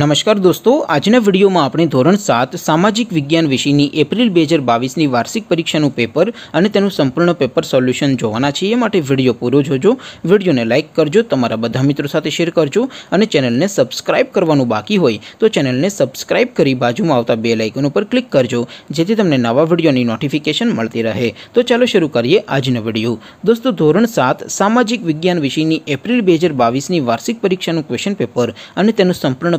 नमस्कार दोस्तों आज ने वीडियो में अपनी ધોરણ 7 સામાજિક વિજ્ઞાન વિષયની એપ્રિલ 2022 ની વાર્ષિક પરીક્ષાનું પેપર અને તેનું સંપૂર્ણ પેપર સોલ્યુશન જોવાનો છે એ માટે વિડિયો પૂરો જોજો વિડિયોને લાઈક કરજો તમારા બધા મિત્રો સાથે શેર કરજો અને ચેનલને સબ્સ્ક્રાઇબ કરવાનું બાકી હોય તો ચેનલને સબ્સ્ક્રાઇબ કરી બાજુમાં આવતા બેલ આઇકન ઉપર ક્લિક કરજો જેથી તમને નવા વિડિયોની નોટિફિકેશન મળતી રહે તો ચાલો શરૂ કરીએ આજનો વિડિયો दोस्तों ધોરણ 7 સામાજિક વિજ્ઞાન વિષયની એપ્રિલ 2022 ની વાર્ષિક પરીક્ષાનું ક્વેશ્ચન પેપર અને તેનું સંપૂર્ણ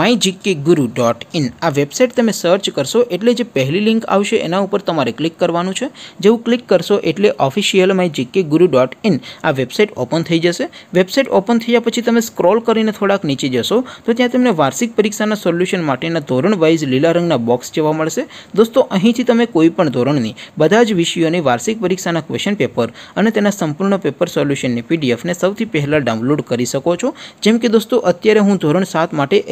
mygkguru.in આ વેબસાઈટ તમે સર્ચ કરશો એટલે જે પહેલી લિંક આવશે એના ઉપર તમારે ક્લિક કરવાનું છે જેવું ક્લિક કરશો એટલે ઓફિશિયલ mygkguru.in આ વેબસાઈટ ઓપન થઈ જશે વેબસાઈટ ઓપન થઈયા પછી તમે સ્ક્રોલ કરીને થોડાક નીચે જશો તો ત્યાં તમને વાર્ષિક પરીક્ષાના સોલ્યુશન માટેના ધોરણ વાઈઝ લીલા રંગના બોક્સ જોવા મળશે દોસ્તો અહીંથી તમે કોઈ પણ ધોરણની બધા જ વિષયોની વાર્ષિક પરીક્ષાના ક્વેશ્ચન પેપર અને તેના સંપૂર્ણ પેપર સોલ્યુશનની પીડીએફ ને સૌથી પહેલા ડાઉનલોડ કરી શકો છો જેમ કે દોસ્તો અત્યારે હું ધોરણ 7 માટે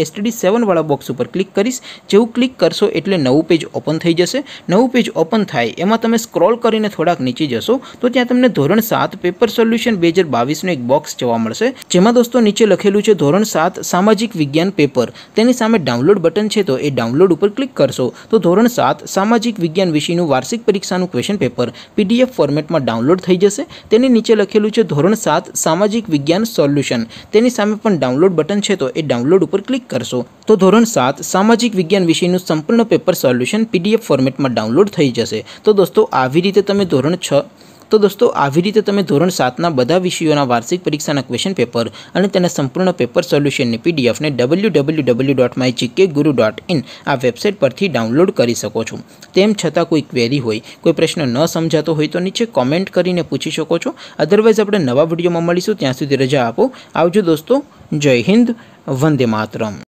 7 વાળો બોક્સ ઉપર ક્લિક કરિસ જેવું ક્લિક કરશો એટલે નવું પેજ ઓપન થઈ જશે નવું પેજ ઓપન થાય એમાં તમે સ્ક્રોલ કરીને થોડાક નીચે જશો તો ત્યાં તમને ધોરણ 7 પેપર સોલ્યુશન 2022 નો એક બોક્સ જોવા મળશે જેમાં દોસ્તો નીચે લખેલું છે ધોરણ 7 સામાજિક વિજ્ઞાન પેપર તેની સામે ડાઉનલોડ બટન છે તો એ ડાઉનલોડ ઉપર ક્લિક કરશો તો ધોરણ 7 સામાજિક વિજ્ઞાન વિષયનું વાર્ષિક પરીક્ષાનું ક્વેશ્ચન પેપર PDF ફોર્મેટમાં ડાઉનલોડ થઈ જશે તેની નીચે લખેલું છે ધોરણ 7 સામાજિક વિજ્ઞાન સોલ્યુશન તેની સામે પણ ડાઉનલોડ બટન છે તો એ ડાઉનલોડ ઉપર ક્લિક કર તો ધોરણ 7 સામાજિક વિજ્ઞાન વિષયનું સંપૂર્ણ પેપર સોલ્યુશન પીડીએફ ફોર્મેટમાં ડાઉનલોડ થઈ જશે તો દોસ્તો આવી રીતે તમે ધોરણ 6 તો દોસ્તો આવી રીતે તમે ધોરણ 7 ના બધા વિષયોના વાર્ષિક પરીક્ષાના ક્વેશ્ચન પેપર અને તેના સંપૂર્ણ પેપર સોલ્યુશન ને પીડીએફ ને www.mygkguru.in આ વેબસાઈટ પરથી ડાઉનલોડ કરી શકો છો તેમ છતાં કોઈ ક્વેરી હોય કોઈ પ્રશ્ન ન સમજાતો હોય તો નીચે કમેન્ટ કરીને પૂછી શકો છો અધરવાઇઝ આપણે નવા વિડિયોમાં મળીશું ત્યાં સુધી રજા આપો આવજો દોસ્તો જય હિન્દ વંદે માતરમ